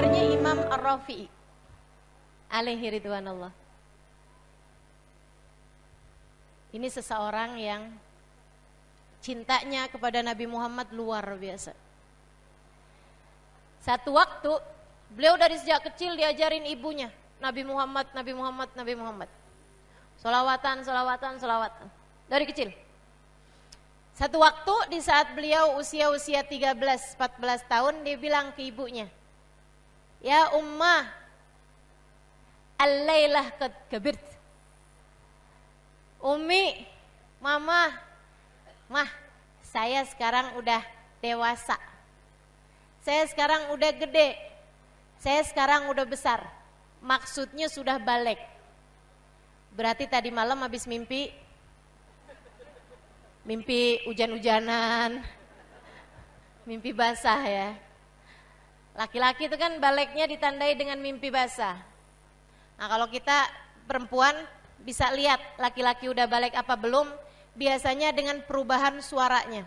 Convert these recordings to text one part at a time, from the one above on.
Ajarnya Imam Ar-Rafi'i alaihi Allah. Ini seseorang yang cintanya kepada Nabi Muhammad luar biasa. Satu waktu beliau dari sejak kecil diajarin ibunya Nabi Muhammad, Nabi Muhammad, Nabi Muhammad. Solawatan, solawatan, solawatan. Dari kecil. Satu waktu di saat beliau usia-usia 13-14 tahun dia bilang ke ibunya Ya ummah, al laylah qad Umi, mama, mah, saya sekarang udah dewasa. Saya sekarang udah gede. Saya sekarang udah besar. Maksudnya sudah balik. Berarti tadi malam habis mimpi mimpi hujan-hujanan, mimpi basah ya. Laki-laki itu kan baliknya ditandai dengan mimpi basah. Nah, kalau kita perempuan bisa lihat laki-laki udah balik apa belum, biasanya dengan perubahan suaranya.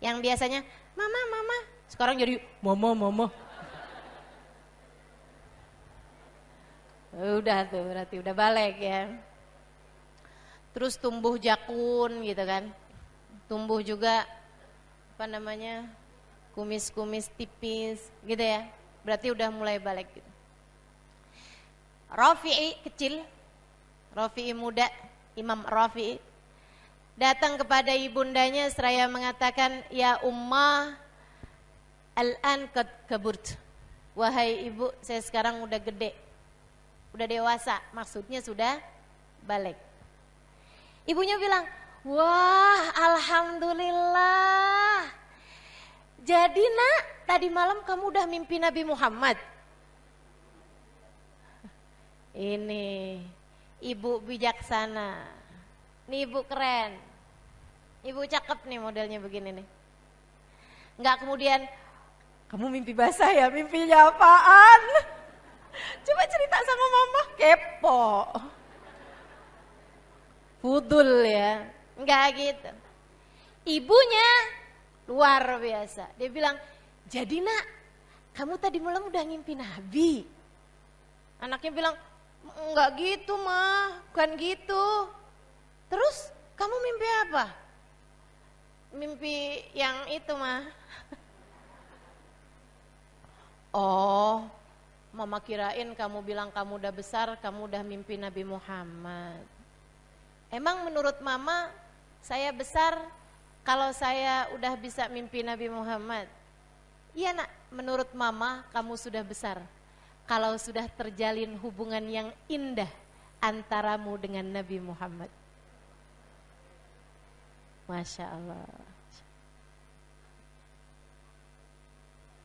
Yang biasanya, mama, mama, sekarang jadi mama, mama. Udah tuh berarti udah balik ya. Terus tumbuh jakun gitu kan. Tumbuh juga apa namanya kumis-kumis tipis gitu ya. Berarti udah mulai balik gitu. Rafi'i kecil, Rafi'i muda, Imam Rafi'i datang kepada ibundanya seraya mengatakan, "Ya Ummah, al-an qad kaburt." Wahai ibu, saya sekarang udah gede. Udah dewasa, maksudnya sudah balik. Ibunya bilang, "Wah, alhamdulillah." Jadi nak, tadi malam kamu udah mimpi Nabi Muhammad. Ini ibu bijaksana. Ini ibu keren. Ibu cakep nih modelnya begini nih. Enggak kemudian kamu mimpi basah ya, mimpinya apaan? Coba cerita sama mama, kepo. Fudul ya, enggak gitu. Ibunya Luar biasa. Dia bilang, jadi nak, kamu tadi malam udah ngimpi Nabi. Anaknya bilang, enggak gitu mah, bukan gitu. Terus kamu mimpi apa? Mimpi yang itu mah. Oh, mama kirain kamu bilang kamu udah besar, kamu udah mimpi Nabi Muhammad. Emang menurut mama saya besar kalau saya udah bisa mimpi Nabi Muhammad, iya nak, menurut mama kamu sudah besar. Kalau sudah terjalin hubungan yang indah antaramu dengan Nabi Muhammad. Masya Allah.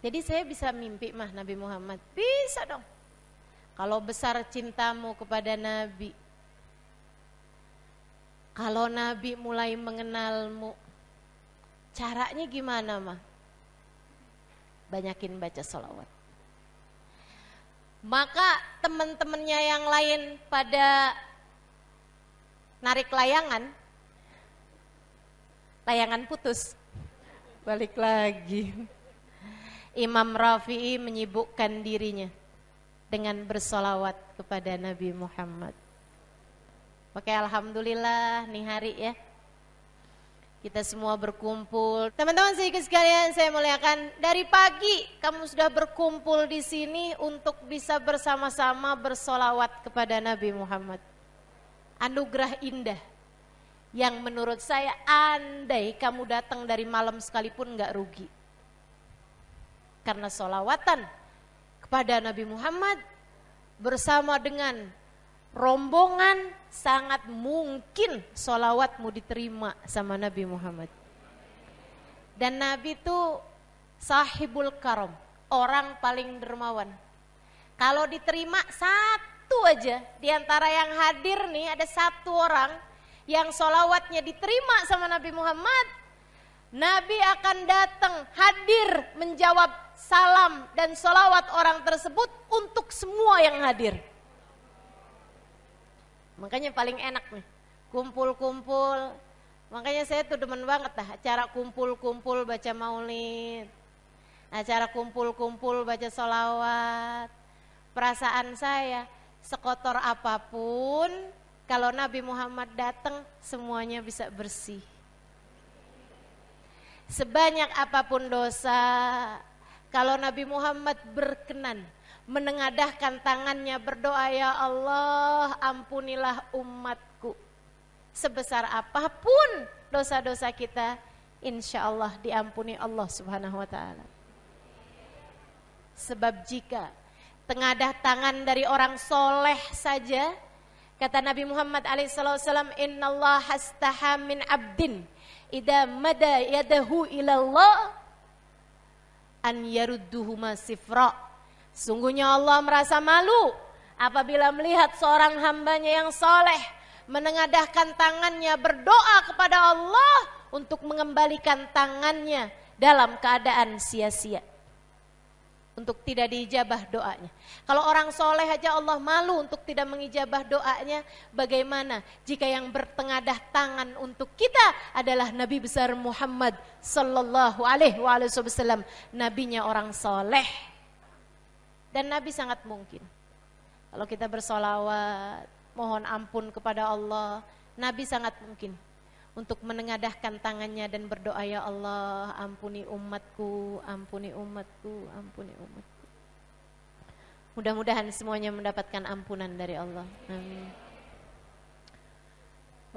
Jadi saya bisa mimpi mah Nabi Muhammad. Bisa dong. Kalau besar cintamu kepada Nabi. Kalau Nabi mulai mengenalmu, Caranya gimana mah? Banyakin baca solawat. Maka teman-temannya yang lain pada narik layangan, layangan putus, balik lagi. Imam Rafi'i menyibukkan dirinya dengan bersolawat kepada Nabi Muhammad. Oke, Alhamdulillah nih hari ya kita semua berkumpul. Teman-teman sedikit sekalian saya muliakan dari pagi kamu sudah berkumpul di sini untuk bisa bersama-sama bersolawat kepada Nabi Muhammad. Anugerah indah yang menurut saya andai kamu datang dari malam sekalipun nggak rugi. Karena solawatan kepada Nabi Muhammad bersama dengan rombongan sangat mungkin solawatmu diterima sama Nabi Muhammad. Dan Nabi itu sahibul karom, orang paling dermawan. Kalau diterima satu aja, di antara yang hadir nih ada satu orang yang solawatnya diterima sama Nabi Muhammad, Nabi akan datang hadir menjawab salam dan solawat orang tersebut untuk semua yang hadir. Makanya paling enak nih, kumpul-kumpul. Makanya saya tuh demen banget dah acara kumpul-kumpul baca maulid. Acara kumpul-kumpul baca solawat. Perasaan saya sekotor apapun, kalau Nabi Muhammad datang semuanya bisa bersih. Sebanyak apapun dosa, kalau Nabi Muhammad berkenan menengadahkan tangannya berdoa ya Allah ampunilah umatku sebesar apapun dosa-dosa kita insya Allah diampuni Allah subhanahu wa ta'ala sebab jika tengadah tangan dari orang soleh saja kata Nabi Muhammad alaihissalam inna Allah hastaha min abdin idha mada yadahu ilallah an yarudduhuma sifra' Sungguhnya Allah merasa malu apabila melihat seorang hambanya yang soleh menengadahkan tangannya berdoa kepada Allah untuk mengembalikan tangannya dalam keadaan sia-sia. Untuk tidak diijabah doanya. Kalau orang soleh aja Allah malu untuk tidak mengijabah doanya. Bagaimana jika yang bertengadah tangan untuk kita adalah Nabi besar Muhammad Sallallahu Alaihi Wasallam. Nabinya orang soleh. Dan Nabi sangat mungkin. Kalau kita bersolawat, mohon ampun kepada Allah, Nabi sangat mungkin untuk menengadahkan tangannya dan berdoa ya Allah ampuni umatku ampuni umatku ampuni umatku mudah-mudahan semuanya mendapatkan ampunan dari Allah amin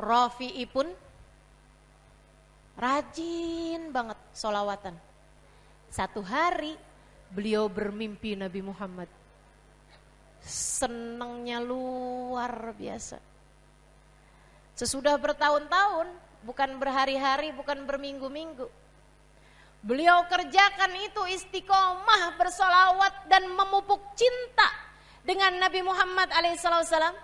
Rafi'i pun rajin banget solawatan satu hari beliau bermimpi Nabi Muhammad. Senangnya luar biasa. Sesudah bertahun-tahun, bukan berhari-hari, bukan berminggu-minggu. Beliau kerjakan itu istiqomah bersolawat dan memupuk cinta dengan Nabi Muhammad alaihissalam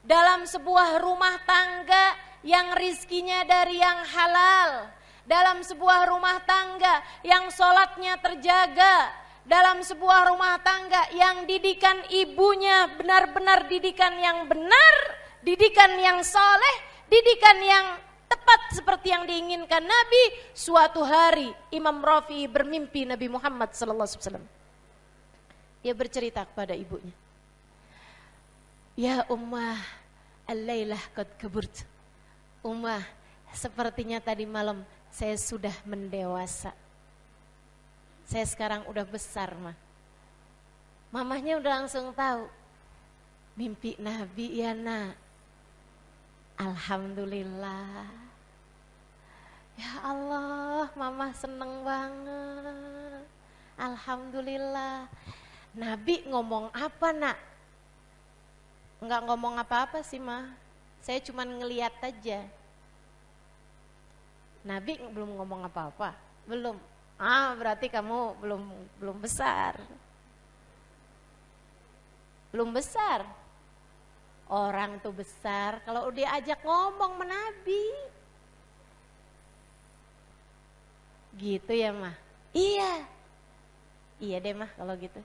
dalam sebuah rumah tangga yang rizkinya dari yang halal, dalam sebuah rumah tangga yang sholatnya terjaga, dalam sebuah rumah tangga yang didikan ibunya benar-benar didikan yang benar, didikan yang soleh, didikan yang tepat seperti yang diinginkan Nabi, suatu hari Imam Rafi bermimpi Nabi Muhammad sallallahu alaihi Dia bercerita kepada ibunya. Ya ummah, alaylah kau qad Ummah, sepertinya tadi malam saya sudah mendewasa. Saya sekarang udah besar mah. Mamahnya udah langsung tahu. Mimpi Nabi ya nak. Alhamdulillah. Ya Allah, mama seneng banget. Alhamdulillah. Nabi ngomong apa nak? Enggak ngomong apa-apa sih mah. Saya cuman ngeliat aja. Nabi belum ngomong apa-apa, belum ah berarti kamu belum belum besar. Belum besar. Orang tuh besar kalau dia ajak ngomong menabi. Gitu ya mah. Iya. Iya deh mah kalau gitu.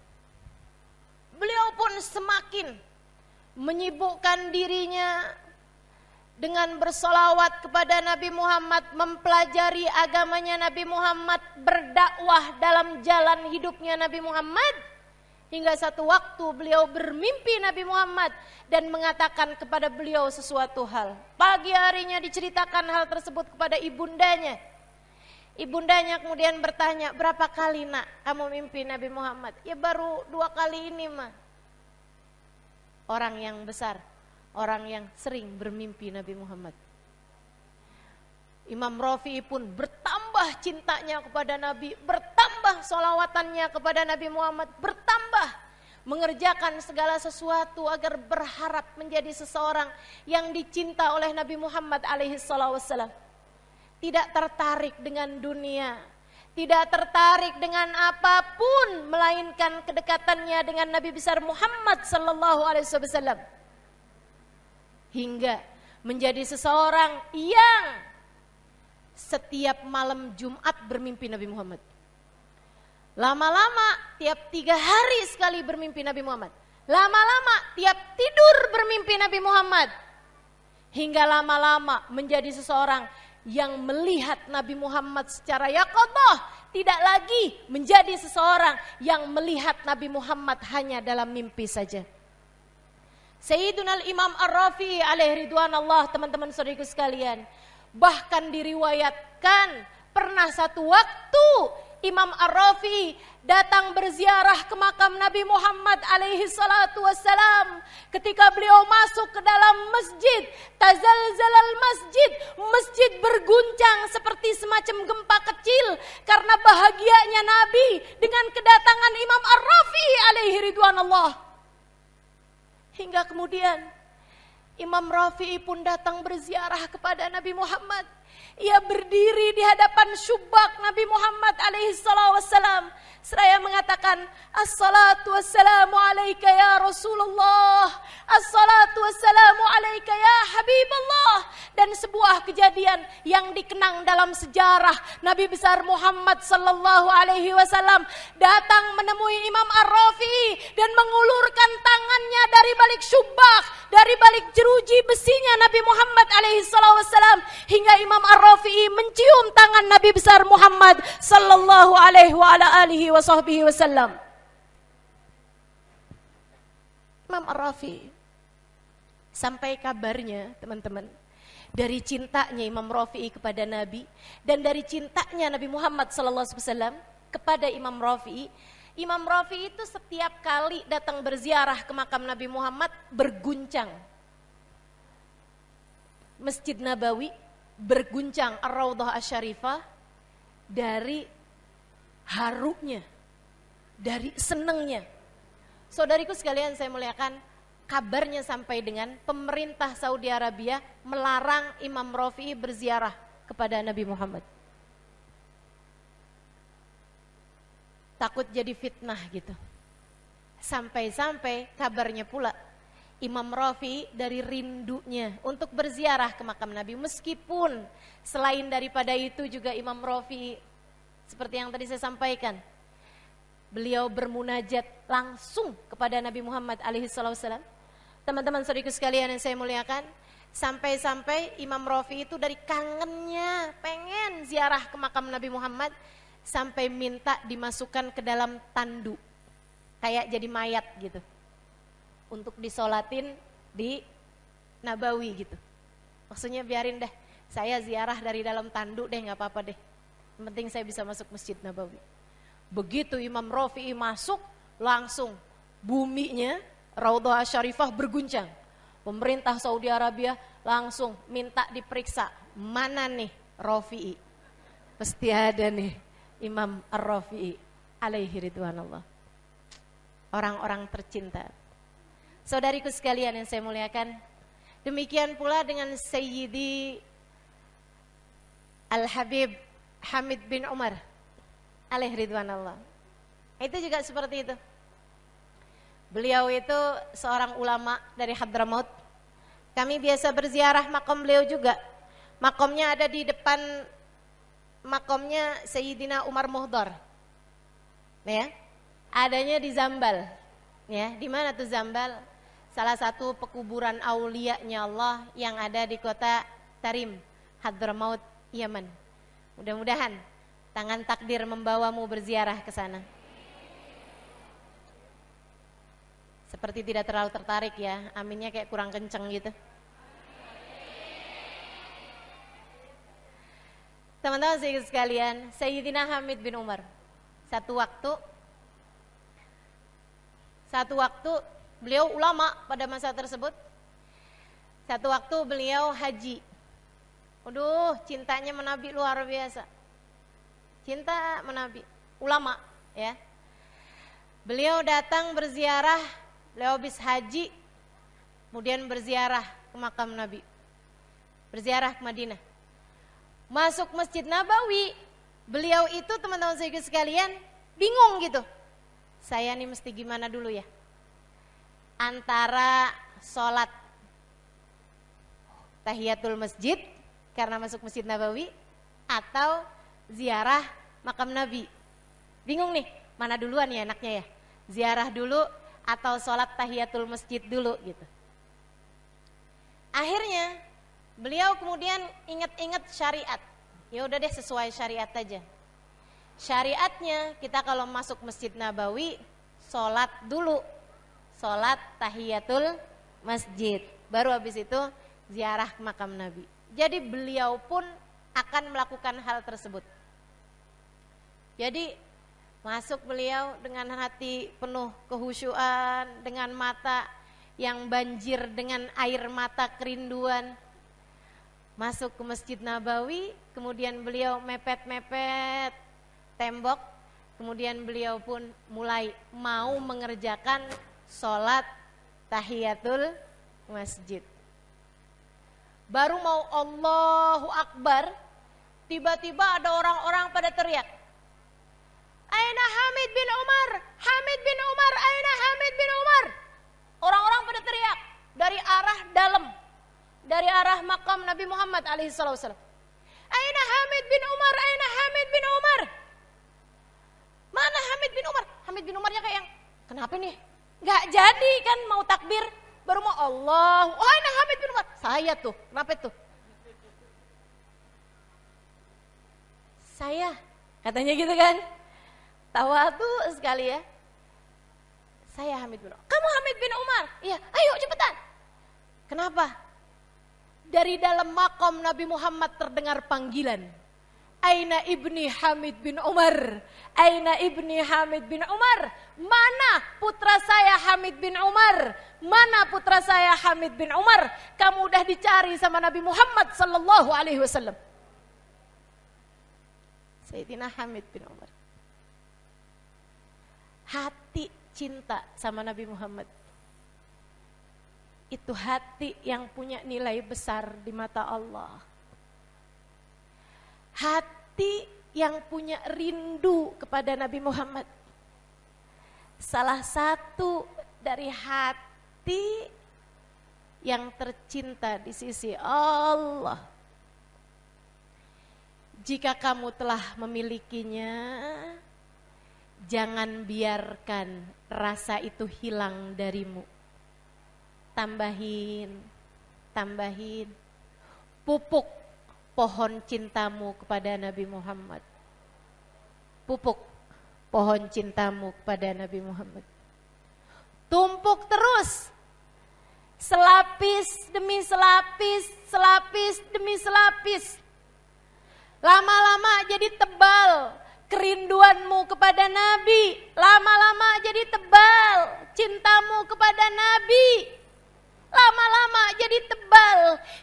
Beliau pun semakin menyibukkan dirinya dengan bersolawat kepada Nabi Muhammad, mempelajari agamanya Nabi Muhammad, berdakwah dalam jalan hidupnya Nabi Muhammad. Hingga satu waktu beliau bermimpi Nabi Muhammad dan mengatakan kepada beliau sesuatu hal. Pagi harinya diceritakan hal tersebut kepada ibundanya. Ibundanya kemudian bertanya, berapa kali nak kamu mimpi Nabi Muhammad? Ya baru dua kali ini mah. Orang yang besar orang yang sering bermimpi Nabi Muhammad. Imam Rafi pun bertambah cintanya kepada Nabi, bertambah solawatannya kepada Nabi Muhammad, bertambah mengerjakan segala sesuatu agar berharap menjadi seseorang yang dicinta oleh Nabi Muhammad alaihi wasallam. Tidak tertarik dengan dunia, tidak tertarik dengan apapun melainkan kedekatannya dengan Nabi besar Muhammad sallallahu alaihi wasallam hingga menjadi seseorang yang setiap malam Jumat bermimpi Nabi Muhammad. Lama-lama tiap tiga hari sekali bermimpi Nabi Muhammad. Lama-lama tiap tidur bermimpi Nabi Muhammad. Hingga lama-lama menjadi seseorang yang melihat Nabi Muhammad secara yakoboh. Tidak lagi menjadi seseorang yang melihat Nabi Muhammad hanya dalam mimpi saja. Sayyiduna Imam Ar-Rafi alaih ridwan Allah teman-teman saudariku sekalian. Bahkan diriwayatkan pernah satu waktu Imam Ar-Rafi datang berziarah ke makam Nabi Muhammad alaihi salatu wassalam. Ketika beliau masuk ke dalam masjid, tazal zalal masjid, masjid berguncang seperti semacam gempa kecil karena bahagianya Nabi dengan kedatangan Imam Ar-Rafi alaihi Allah. Hingga kemudian Imam Rafi'i pun datang berziarah kepada Nabi Muhammad. Ia berdiri di hadapan syubak Nabi Muhammad alaihi salam seraya mengatakan Assalatu wassalamu alaika ya Rasulullah Assalatu wassalamu alaika ya Habibullah Dan sebuah kejadian yang dikenang dalam sejarah Nabi besar Muhammad sallallahu alaihi wasallam Datang menemui Imam ar rafi Dan mengulurkan tangannya dari balik syubak Dari balik jeruji besinya Nabi Muhammad alaihi wasallam Hingga Imam ar rafi Rafi'i mencium tangan Nabi besar Muhammad sallallahu alaihi wa ala alihi wa sahbihi wasallam. Imam Ar-Rafi sampai kabarnya teman-teman dari cintanya Imam Rafi'i kepada Nabi dan dari cintanya Nabi Muhammad sallallahu alaihi wasallam kepada Imam Rafi'i Imam Rafi itu setiap kali datang berziarah ke makam Nabi Muhammad berguncang. Masjid Nabawi berguncang Ar-Raudhah Asy-Syarifah dari harunya, dari senengnya. Saudariku sekalian saya muliakan, kabarnya sampai dengan pemerintah Saudi Arabia melarang Imam Rafi'i berziarah kepada Nabi Muhammad. Takut jadi fitnah gitu. Sampai-sampai kabarnya pula Imam Rafi dari rindunya untuk berziarah ke makam Nabi meskipun selain daripada itu juga Imam Rafi seperti yang tadi saya sampaikan beliau bermunajat langsung kepada Nabi Muhammad alaihi wasallam teman-teman saudariku sekalian yang saya muliakan sampai-sampai Imam Rafi itu dari kangennya pengen ziarah ke makam Nabi Muhammad sampai minta dimasukkan ke dalam tandu kayak jadi mayat gitu untuk disolatin di Nabawi gitu. Maksudnya biarin deh, saya ziarah dari dalam tanduk deh nggak apa-apa deh. Yang penting saya bisa masuk Masjid Nabawi. Begitu Imam Rafi'i masuk, langsung buminya Raudhah Syarifah berguncang. Pemerintah Saudi Arabia langsung minta diperiksa mana nih Rafi'i. Pasti ada nih Imam Ar-Rafi'i alaihi ridwanallah. Orang-orang tercinta. Saudariku sekalian yang saya muliakan, demikian pula dengan Sayyidi Al-Habib Hamid bin Umar alaih ridwan Allah. Itu juga seperti itu. Beliau itu seorang ulama dari Hadramaut. Kami biasa berziarah makom beliau juga. Makomnya ada di depan makomnya Sayyidina Umar Muhdor. Ya. Adanya di Zambal. Ya, di mana tuh Zambal? salah satu pekuburan aulianya Allah yang ada di kota Tarim, Hadramaut, Yaman. Mudah-mudahan tangan takdir membawamu berziarah ke sana. Seperti tidak terlalu tertarik ya, aminnya kayak kurang kenceng gitu. Teman-teman sekalian, Sayyidina Hamid bin Umar. Satu waktu satu waktu Beliau ulama pada masa tersebut. Satu waktu beliau haji. Aduh, cintanya menabi luar biasa. Cinta menabi, ulama ya. Beliau datang berziarah, beliau habis haji, kemudian berziarah ke makam Nabi. Berziarah ke Madinah. Masuk Masjid Nabawi, beliau itu teman-teman saya sekalian bingung gitu. Saya nih mesti gimana dulu ya? antara sholat tahiyatul masjid karena masuk masjid Nabawi atau ziarah makam Nabi. Bingung nih, mana duluan ya enaknya ya? Ziarah dulu atau sholat tahiyatul masjid dulu gitu. Akhirnya beliau kemudian ingat-ingat syariat. Ya udah deh sesuai syariat aja. Syariatnya kita kalau masuk masjid Nabawi sholat dulu sholat tahiyatul masjid. Baru habis itu ziarah makam Nabi. Jadi beliau pun akan melakukan hal tersebut. Jadi masuk beliau dengan hati penuh kehusuan, dengan mata yang banjir dengan air mata kerinduan. Masuk ke Masjid Nabawi, kemudian beliau mepet-mepet tembok, kemudian beliau pun mulai mau mengerjakan sholat tahiyatul masjid. Baru mau Allahu Akbar, tiba-tiba ada orang-orang pada teriak. Aina Hamid bin Umar, Hamid bin Umar, Aina Hamid bin Umar. Orang-orang pada teriak dari arah dalam, dari arah makam Nabi Muhammad alaihi Aina Hamid bin Umar, Aina Hamid bin Umar. Mana Hamid bin Umar? Hamid bin Umarnya kayak yang, kenapa nih? Gak jadi kan mau takbir, baru mau Allah. Oh ini Hamid bin Umar. Saya tuh, kenapa tuh? Saya, katanya gitu kan. Tawa tuh sekali ya. Saya Hamid bin Umar. Kamu Hamid bin Umar? Iya, ayo cepetan. Kenapa? Dari dalam makom Nabi Muhammad terdengar panggilan. Aina ibni Hamid bin Umar? Aina ibni Hamid bin Umar? Mana putra saya Hamid bin Umar? Mana putra saya Hamid bin Umar? Kamu udah dicari sama Nabi Muhammad sallallahu alaihi wasallam. Sayyidina Hamid bin Umar. Hati cinta sama Nabi Muhammad. Itu hati yang punya nilai besar di mata Allah. Hati hati yang punya rindu kepada Nabi Muhammad. Salah satu dari hati yang tercinta di sisi Allah. Jika kamu telah memilikinya, jangan biarkan rasa itu hilang darimu. Tambahin, tambahin, pupuk pohon cintamu kepada Nabi Muhammad. Pupuk pohon cintamu kepada Nabi Muhammad. Tumpuk terus selapis demi selapis, selapis demi selapis. Lama-lama jadi tebal kerinduanmu kepada Nabi. Lama-lama jadi tebal cintamu kepada Nabi lama-lama jadi tebal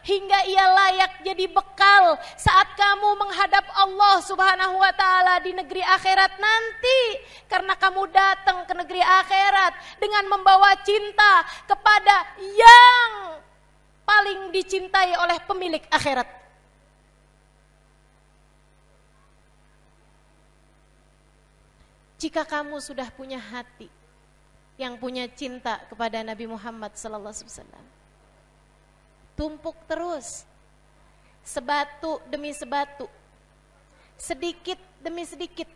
hingga ia layak jadi bekal saat kamu menghadap Allah Subhanahu wa taala di negeri akhirat nanti karena kamu datang ke negeri akhirat dengan membawa cinta kepada yang paling dicintai oleh pemilik akhirat jika kamu sudah punya hati yang punya cinta kepada Nabi Muhammad sallallahu alaihi wasallam. Tumpuk terus sebatu demi sebatu. Sedikit demi sedikit.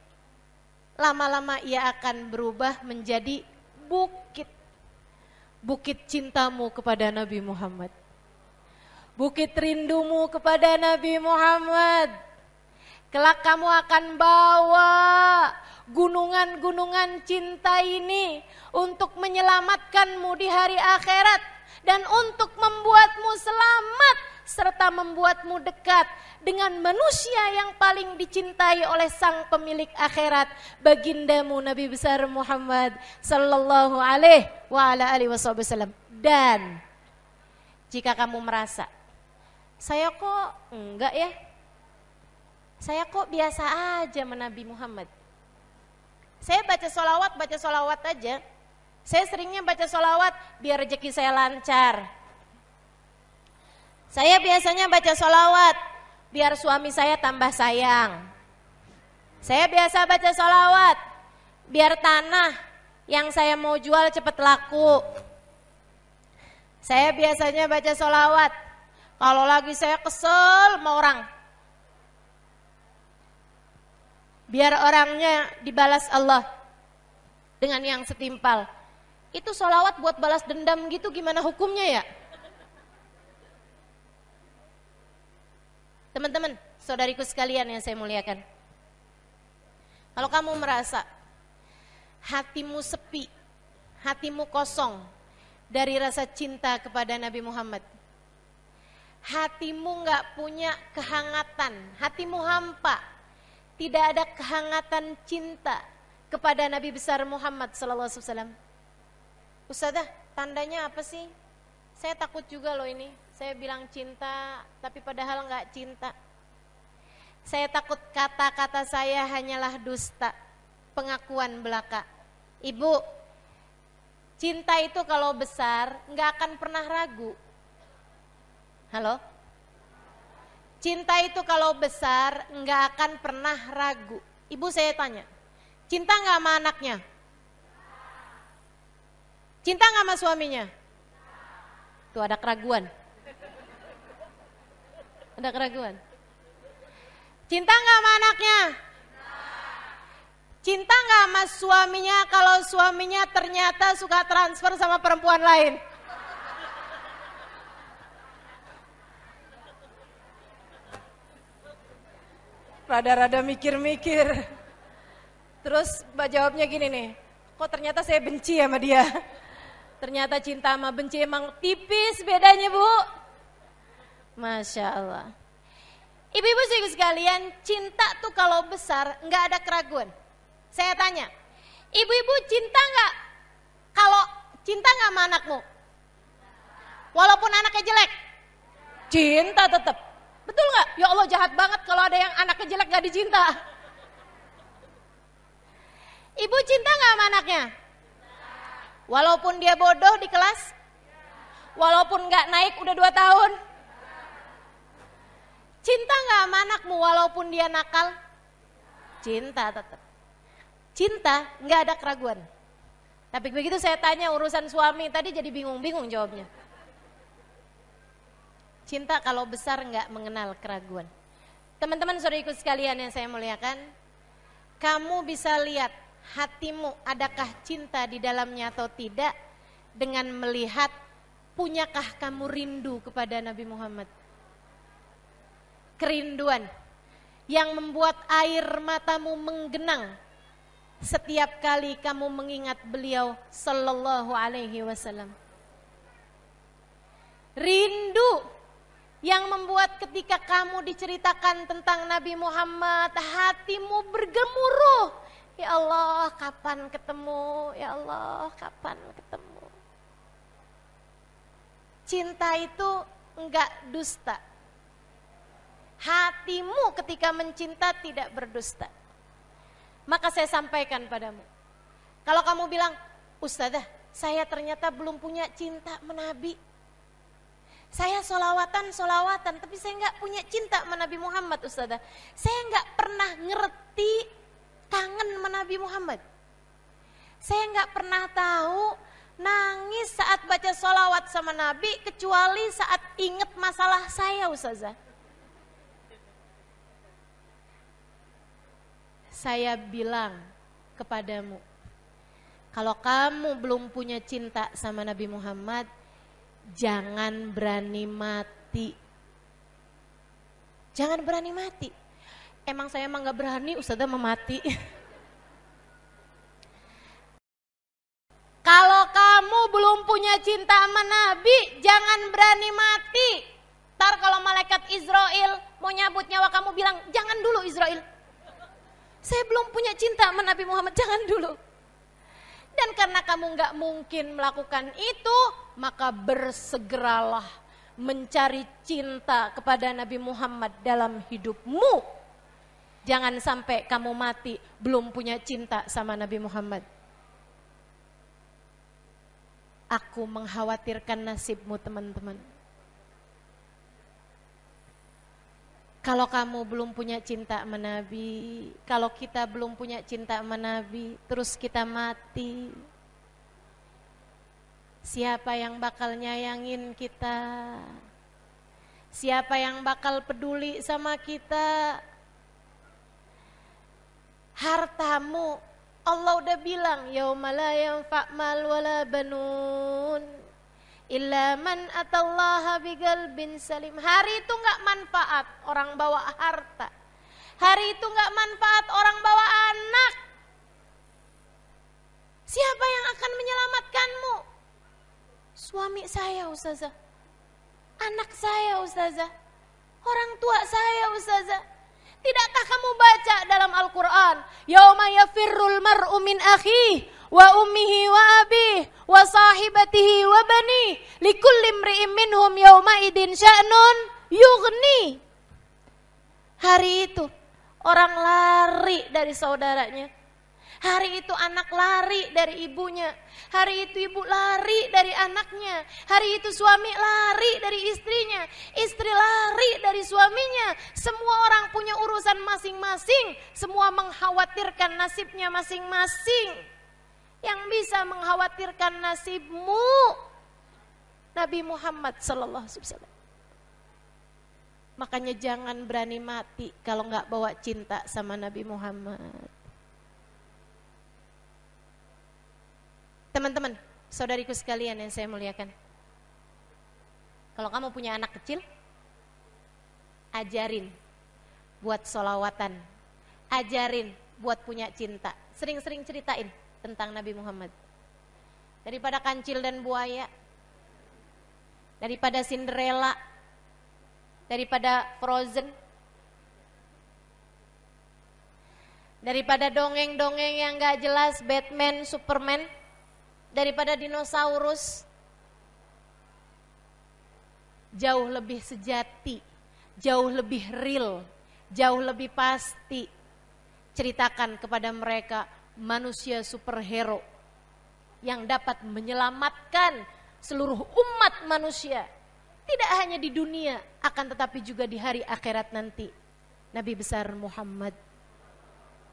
Lama-lama ia akan berubah menjadi bukit. Bukit cintamu kepada Nabi Muhammad. Bukit rindumu kepada Nabi Muhammad. Kelak kamu akan bawa gunungan-gunungan cinta ini untuk menyelamatkanmu di hari akhirat dan untuk membuatmu selamat serta membuatmu dekat dengan manusia yang paling dicintai oleh sang pemilik akhirat bagindamu Nabi besar Muhammad sallallahu alaihi wa ala alihi wasallam dan jika kamu merasa saya kok enggak ya saya kok biasa aja menabi Muhammad saya baca solawat, baca solawat aja. Saya seringnya baca solawat biar rezeki saya lancar. Saya biasanya baca solawat biar suami saya tambah sayang. Saya biasa baca solawat biar tanah yang saya mau jual cepat laku. Saya biasanya baca solawat kalau lagi saya kesel sama orang, biar orangnya dibalas Allah dengan yang setimpal. Itu solawat buat balas dendam gitu gimana hukumnya ya? Teman-teman, saudariku sekalian yang saya muliakan. Kalau kamu merasa hatimu sepi, hatimu kosong dari rasa cinta kepada Nabi Muhammad. Hatimu nggak punya kehangatan, hatimu hampa, tidak ada kehangatan cinta kepada Nabi besar Muhammad sallallahu alaihi wasallam. Ustazah, tandanya apa sih? Saya takut juga loh ini. Saya bilang cinta tapi padahal enggak cinta. Saya takut kata-kata saya hanyalah dusta, pengakuan belaka. Ibu, cinta itu kalau besar enggak akan pernah ragu. Halo? Cinta itu kalau besar nggak akan pernah ragu. Ibu saya tanya, cinta nggak sama anaknya? Cinta nggak sama suaminya? Tuh ada keraguan. Ada keraguan. Cinta nggak sama anaknya? Cinta nggak sama suaminya kalau suaminya ternyata suka transfer sama perempuan lain? rada-rada mikir-mikir. Terus Mbak jawabnya gini nih, kok ternyata saya benci ya sama dia. Ternyata cinta sama benci emang tipis bedanya Bu. Masya Allah. Ibu-ibu sih sekalian, cinta tuh kalau besar nggak ada keraguan. Saya tanya, ibu-ibu cinta nggak? Kalau cinta nggak sama anakmu? Walaupun anaknya jelek? Cinta tetap. Betul nggak? Ya Allah jahat banget kalau ada yang anaknya jelek gak dicinta. Ibu cinta nggak sama anaknya? Walaupun dia bodoh di kelas? Walaupun nggak naik udah dua tahun? Cinta nggak sama anakmu walaupun dia nakal? Cinta tetap. Cinta nggak ada keraguan. Tapi begitu saya tanya urusan suami tadi jadi bingung-bingung jawabnya. Cinta kalau besar nggak mengenal keraguan. Teman-teman ikut sekalian yang saya muliakan, kamu bisa lihat hatimu adakah cinta di dalamnya atau tidak dengan melihat punyakah kamu rindu kepada Nabi Muhammad. Kerinduan yang membuat air matamu menggenang setiap kali kamu mengingat beliau sallallahu alaihi wasallam. Rindu yang membuat ketika kamu diceritakan tentang Nabi Muhammad, hatimu bergemuruh. Ya Allah, kapan ketemu? Ya Allah, kapan ketemu? Cinta itu enggak dusta. Hatimu ketika mencinta tidak berdusta. Maka saya sampaikan padamu. Kalau kamu bilang, Ustazah, saya ternyata belum punya cinta menabi saya solawatan, solawatan, tapi saya nggak punya cinta sama Nabi Muhammad, Ustazah. Saya nggak pernah ngerti kangen sama Nabi Muhammad. Saya nggak pernah tahu nangis saat baca solawat sama Nabi, kecuali saat inget masalah saya, Ustazah. Saya bilang kepadamu, kalau kamu belum punya cinta sama Nabi Muhammad, jangan berani mati. Jangan berani mati. Emang saya emang gak berani Ustazah memati. Kalau kamu belum punya cinta sama Nabi, jangan berani mati. Ntar kalau malaikat Israel mau nyabut nyawa kamu bilang, jangan dulu Israel. Saya belum punya cinta sama Nabi Muhammad, jangan dulu. Dan karena kamu nggak mungkin melakukan itu, maka bersegeralah mencari cinta kepada Nabi Muhammad dalam hidupmu. Jangan sampai kamu mati belum punya cinta sama Nabi Muhammad. Aku mengkhawatirkan nasibmu teman-teman. kalau kamu belum punya cinta menabi, kalau kita belum punya cinta menabi, terus kita mati, siapa yang bakal nyayangin kita? Siapa yang bakal peduli sama kita? Hartamu, Allah udah bilang, yaumala yang fa'mal wala banun Illa man atallaha bin salim. Hari itu nggak manfaat orang bawa harta. Hari itu nggak manfaat orang bawa anak. Siapa yang akan menyelamatkanmu? Suami saya, Ustazah. Anak saya, Ustazah. Orang tua saya, Ustazah. Tidakkah kamu baca dalam Al-Quran? Yauma yafirrul mar'u min akhih wa ummihi wa abih wa sahibatihi wa bani likulli imri'in minhum yawma idin sya'nun yughni hari itu orang lari dari saudaranya Hari itu anak lari dari ibunya. Hari itu ibu lari dari anaknya. Hari itu suami lari dari istrinya. Istri lari dari suaminya. Semua orang punya urusan masing-masing. Semua mengkhawatirkan nasibnya masing-masing yang bisa mengkhawatirkan nasibmu Nabi Muhammad Sallallahu Alaihi Wasallam. Makanya jangan berani mati kalau nggak bawa cinta sama Nabi Muhammad. Teman-teman, saudariku sekalian yang saya muliakan. Kalau kamu punya anak kecil, ajarin buat solawatan. Ajarin buat punya cinta. Sering-sering ceritain tentang Nabi Muhammad. Daripada kancil dan buaya, daripada Cinderella, daripada Frozen, daripada dongeng-dongeng yang gak jelas Batman, Superman, daripada dinosaurus, jauh lebih sejati, jauh lebih real, jauh lebih pasti. Ceritakan kepada mereka manusia superhero yang dapat menyelamatkan seluruh umat manusia. Tidak hanya di dunia, akan tetapi juga di hari akhirat nanti. Nabi besar Muhammad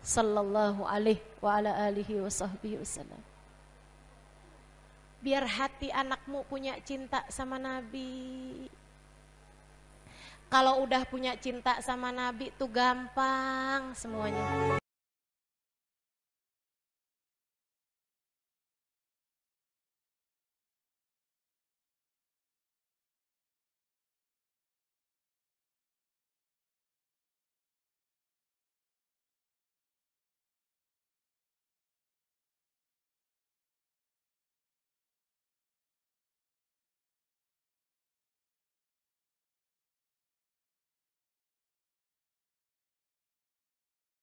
sallallahu alaihi wa ala alihi wa sahbihi wasallam. Biar hati anakmu punya cinta sama Nabi. Kalau udah punya cinta sama Nabi itu gampang semuanya.